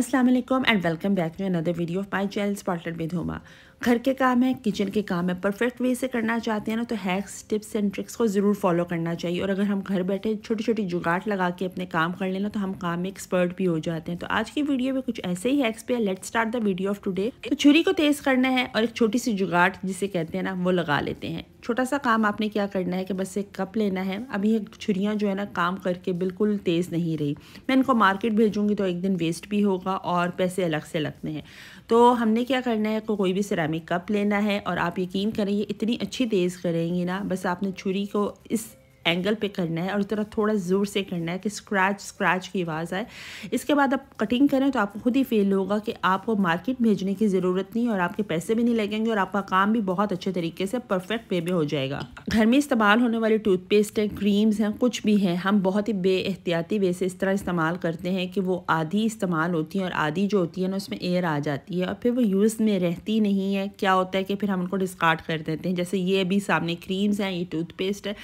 Assalamualaikum and welcome back to another video of my channel Spotted with Homa. घर के काम है kitchen के काम है परफेक्ट वे से करना चाहते हैं ना तो हैक्स टिप्स एंड ट्रिक्स को ज़रूर फॉलो करना चाहिए और अगर हम घर बैठे छोटी छोटी जुगाड़ लगा के अपने काम कर लेना तो हम काम में एक्सपर्ट भी हो जाते हैं तो आज की वीडियो में कुछ ऐसे ही हैक्स पे है let start the video of today तो छुरी को तेज़ करना है और एक छोटी सी जुगाड़ जिसे कहते हैं ना वो लगा लेते हैं छोटा सा काम आपने क्या करना है कि बस एक कप लेना है अभी ये छुरियाँ जो है ना काम करके बिल्कुल तेज़ नहीं रही मैं इनको मार्केट भेजूँगी तो एक दिन वेस्ट भी होगा और पैसे अलग से लगते हैं तो हमने क्या करना है कोई भी सिरा में कप लेना है और आप यकीन करें ये इतनी अच्छी तेज़ करेंगी ना बस आपने छुरी को इस एंगल पे करना है और ज़रा थोड़ा ज़ोर से करना है कि स्क्रैच स्क्रैच की आवाज़ आए इसके बाद आप कटिंग करें तो आपको खुद ही फील होगा कि आपको मार्केट भेजने की ज़रूरत नहीं और आपके पैसे भी नहीं लगेंगे और आपका काम भी बहुत अच्छे तरीके से परफेक्ट वे में हो जाएगा घर में इस्तेमाल होने वाले टूथपेस्ट हैं क्रीम्स हैं कुछ भी हैं हम बहुत ही बे एहतियाती वे से इस तरह इस्तेमाल करते हैं कि वो आधी इस्तेमाल होती हैं और आधी जो होती है ना उसमें एयर आ जाती है और फिर वो यूज़ में रहती नहीं है क्या होता है कि फिर हम उनको डिस्कार्ड कर देते हैं जैसे ये अभी सामने क्रीम्स हैं ये टूथपेस्ट है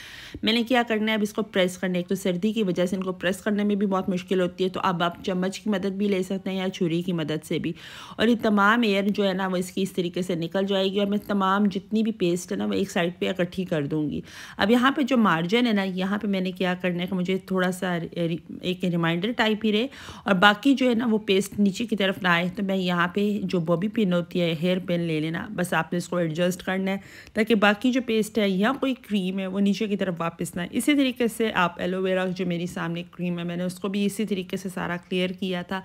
मैंने क्या करना है अब इसको प्रेस करने एक तो सर्दी की वजह से इनको प्रेस करने में भी बहुत मुश्किल होती है तो अब आप चम्मच की मदद भी ले सकते हैं या छुरी की मदद से भी और ये तमाम एयर जो है ना वो इसकी इस तरीके से निकल जाएगी और मैं तमाम जितनी भी पेस्ट है ना वो एक साइड पर इकट्ठी कर दूँ दूंगी अब यहाँ पे जो मार्जिन है ना यहाँ पे मैंने क्या करना है कि मुझे थोड़ा सा एक रिमाइंडर टाइप ही रहे और बाकी जो है ना वो पेस्ट नीचे की तरफ ना आए तो मैं यहाँ पे जो बॉबी पिन होती है हेयर पिन ले लेना बस आपने इसको एडजस्ट करना है ताकि बाकी जो पेस्ट है या कोई क्रीम है वो नीचे की तरफ वापस ना इसी तरीके से आप एलोवेरा जो मेरी सामने क्रीम है मैंने उसको भी इसी तरीके से सारा क्लियर किया था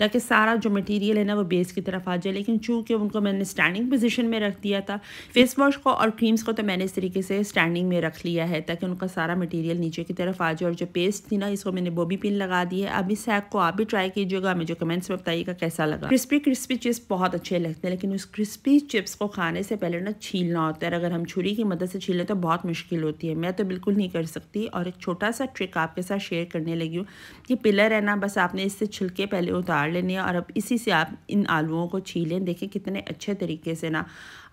ताकि सारा जो मटेरियल है ना वो बेस की तरफ आ जाए लेकिन चूँकि उनको मैंने स्टैंडिंग पोजिशन में रख दिया था फेस वॉश को और क्रीम्स को तो मैंने इस तरीके से स्टैंडिंग में रख लिया है ताकि उनका सारा मटेरियल नीचे की तरफ आ जाए और जो पेस्ट थी ना इसको मैंने बोबी पिन लगा दी है अब इस सैक को आप भी ट्राई कीजिएगा मुझे कमेंट्स में बताइएगा कैसा लगा क्रिस्पी क्रिस्पी चिप्स बहुत अच्छे लगते हैं लेकिन उस क्रिस्पी चिप्स को खाने से पहले ना छीलना होता है अगर हम छुरी की मदद से छीलें तो बहुत मुश्किल होती है मैं तो बिल्कुल नहीं कर सकती और एक छोटा सा ट्रिक आपके साथ शेयर करने लगी हूँ कि पिलर है ना बस आपने इससे छिलके पहले उतार लेने और अब इसी से आप इन आलुओं को छीलें देखें कितने अच्छे तरीके से ना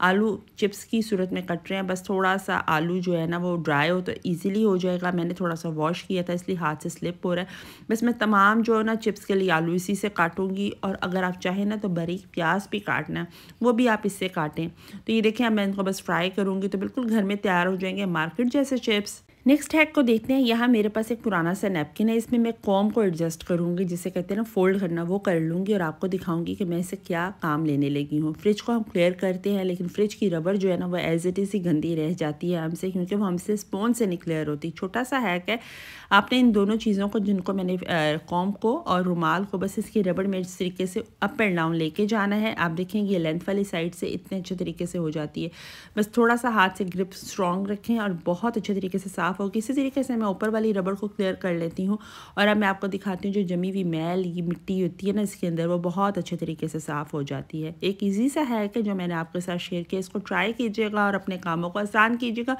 आलू चिप्स की सूरत में कट रहे हैं बस थोड़ा सा आलू जो है ना वो ड्राई हो तो ईजिली हो जाएगा मैंने थोड़ा सा वॉश किया था इसलिए हाथ से स्लिप हो रहा है बस मैं तमाम जो है ना चिप्स के लिए आलू इसी से काटूँगी और अगर आप चाहें ना तो बरी प्याज भी काटना वो भी आप इससे काटें तो ये देखें अब मैं इनको बस फ्राई करूँगी तो बिल्कुल घर में तैयार हो जाएंगे मार्केट जैसे चिप्स नेक्स्ट हैक को देखते हैं यहाँ मेरे पास एक पुराना सा नैपकिन है इसमें मैं कॉम को एडजस्ट करूँगी जिसे कहते हैं ना फोल्ड करना वो कर लूँगी और आपको दिखाऊँगी कि मैं इसे क्या काम लेने लगी हूँ फ्रिज को हम क्लियर करते हैं लेकिन फ्रिज की रबर जो है ना वो एज इट इज़ ही गंदी रह जाती है हमसे क्योंकि वो हमसे स्पोन से निक्लियर होती छोटा सा हैक है आपने इन दोनों चीज़ों को जिनको मैंने कॉम को और रुमाल को बस इसकी रबड़ में इस तरीके से अप एंड डाउन लेके जाना है आप देखें ये लेंथ वाली साइड से इतने अच्छे तरीके से हो जाती है बस थोड़ा सा हाथ से ग्रिप स्ट्रॉन्ग रखें और बहुत अच्छे तरीके से साफ साफ़ होगी इसी तरीके से मैं ऊपर वाली रबड़ को क्लियर कर लेती हूँ और अब मैं आपको दिखाती हूँ जो जमी हुई मैल ये मिट्टी होती है ना इसके अंदर वो बहुत अच्छे तरीके से साफ़ हो जाती है एक ईजी सा है कि जो मैंने आपके साथ शेयर किया इसको ट्राई कीजिएगा और अपने कामों को आसान कीजिएगा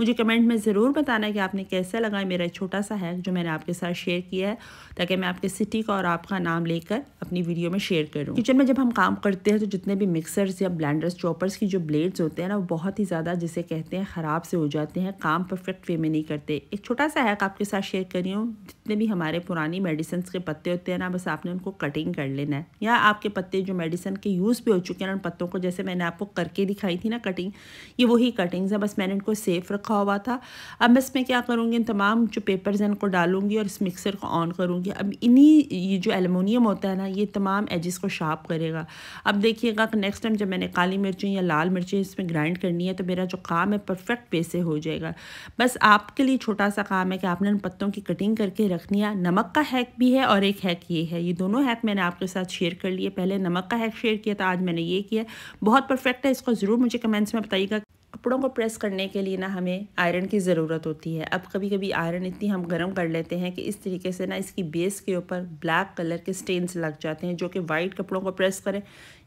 मुझे कमेंट में ज़रूर बताना कि आपने कैसा लगा मेरा छोटा सा हैक जो मैंने आपके साथ शेयर किया है ताकि मैं आपके सिटी का और आपका नाम लेकर अपनी वीडियो में शेयर करूँ किचन में जब हम काम करते हैं तो जितने भी मिक्सर्स या ब्लैंडर्स चॉपर्स की जो ब्लेड्स होते हैं ना वो बहुत ही ज़्यादा जिसे कहते हैं ख़राब से हो जाते हैं काम परफेक्ट वे में नहीं नहीं करते एक छोटा सा हैक आपके साथ शेयर करी हूँ जितने भी हमारे पुरानी मेडिसिन के पत्ते होते हैं ना बस आपने उनको कटिंग कर लेना है या आपके पत्ते जो मेडिसिन के यूज़ भी हो चुके हैं उन पत्तों को जैसे मैंने आपको करके दिखाई थी ना कटिंग ये वही कटिंग्स है बस मैंने इनको सेफ़ रखा हुआ था अब मैं क्या करूँगी इन तमाम जो पेपर्स हैं इनको डालूंगी और इस मिक्सर को ऑन करूँगी अब इन्हीं ये जो एलमिनियम होता है ना ये तमाम एजिस को शार्प करेगा अब देखिएगा कि नेक्स्ट टाइम जब मैंने काली मिर्चें या लाल मिर्चें इसमें ग्राइंड करनी है तो मेरा जो काम है परफेक्ट वे हो जाएगा बस आपके लिए छोटा सा काम है कि आपने उन पत्तों की कटिंग करके रखनी है नमक का हैक भी है और एक हैक ये है ये दोनों हैक मैंने आपके साथ शेयर कर लिए पहले नमक का हैक शेयर किया था आज मैंने ये किया बहुत परफेक्ट है इसको ज़रूर मुझे कमेंट्स में बताइएगा कपड़ों को प्रेस करने के लिए ना हमें आयरन की ज़रूरत होती है अब कभी कभी आयरन इतनी हम गर्म कर लेते हैं कि इस तरीके से ना इसकी बेस के ऊपर ब्लैक कलर के स्टेन्स लग जाते हैं जो कि वाइट कपड़ों को प्रेस करें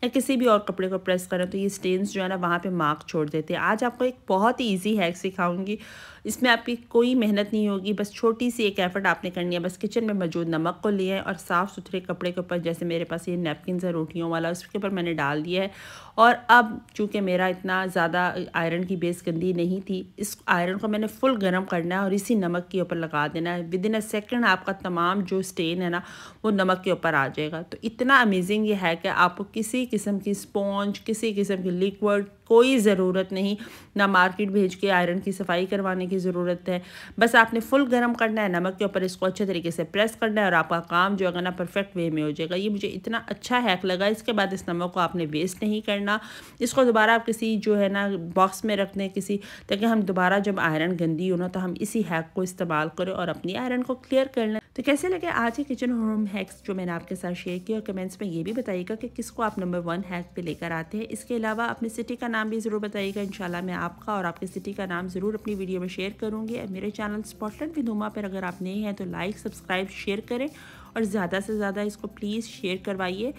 या किसी भी और कपड़े को प्रेस करें तो ये स्टेन्स जो है ना वहाँ पर मार्क छोड़ देते हैं आज आपको एक बहुत ही ईजी हैक सिखाऊंगी इसमें आपकी कोई मेहनत नहीं होगी बस छोटी सी एक एफर्ट आपने करनी है बस किचन में मौजूद नमक को लिए और साफ़ सुथरे कपड़े के ऊपर जैसे मेरे पास ये नैपकिन है रोटियों वाला उसके ऊपर मैंने डाल दिया है और अब चूँकि मेरा इतना ज़्यादा आयरन की बेस गंदी नहीं थी इस आयरन को मैंने फुल गर्म करना है और इसी नमक के ऊपर लगा देना है विद इन अ सेकेंड आपका तमाम जो स्टेन है ना वो नमक के ऊपर आ जाएगा तो इतना अमेजिंग ये है कि आपको किसी किस्म की स्पॉन्ज किसी किस्म की लिक्विड कोई ज़रूरत नहीं ना मार्केट भेज के आयरन की सफाई करवाने की ज़रूरत है बस आपने फुल गर्म करना है नमक के ऊपर इसको अच्छे तरीके से प्रेस करना है और आपका काम जो है ना परफेक्ट वे में हो जाएगा ये मुझे इतना अच्छा हैक लगा इसके बाद इस नमक को आपने वेस्ट नहीं करना इसको दोबारा आप किसी जो है ना बॉक्स में रख दें किसी ताकि हम दोबारा जब आयरन गंदी हो ना तो हम इसी हैक को इस्तेमाल करें और अपनी आयरन को क्लियर कर लें तो कैसे लगे आज के किचन होम हैक्स जो मैंने आपके साथ शेयर किया और कमेंट्स में ये भी बताइएगा कि किसको आप नंबर वन हैक पे लेकर आते हैं इसके अलावा अपने सिटी का नाम भी ज़रूर बताइएगा इन मैं आपका और आपके सिटी का नाम ज़रूर अपनी वीडियो में शेयर करूँगी मेरे चैनल भी धुमा पर अगर आप नए हैं तो लाइक सब्सक्राइब शेयर करें और ज़्यादा से ज़्यादा इसको प्लीज़ शेयर करवाइए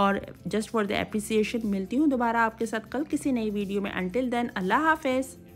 और जस्ट फॉर द एप्रिसिएशन मिलती हूँ दोबारा आपके साथ कल किसी नई वीडियो में अनटिल देन अल्लाह हाफिज़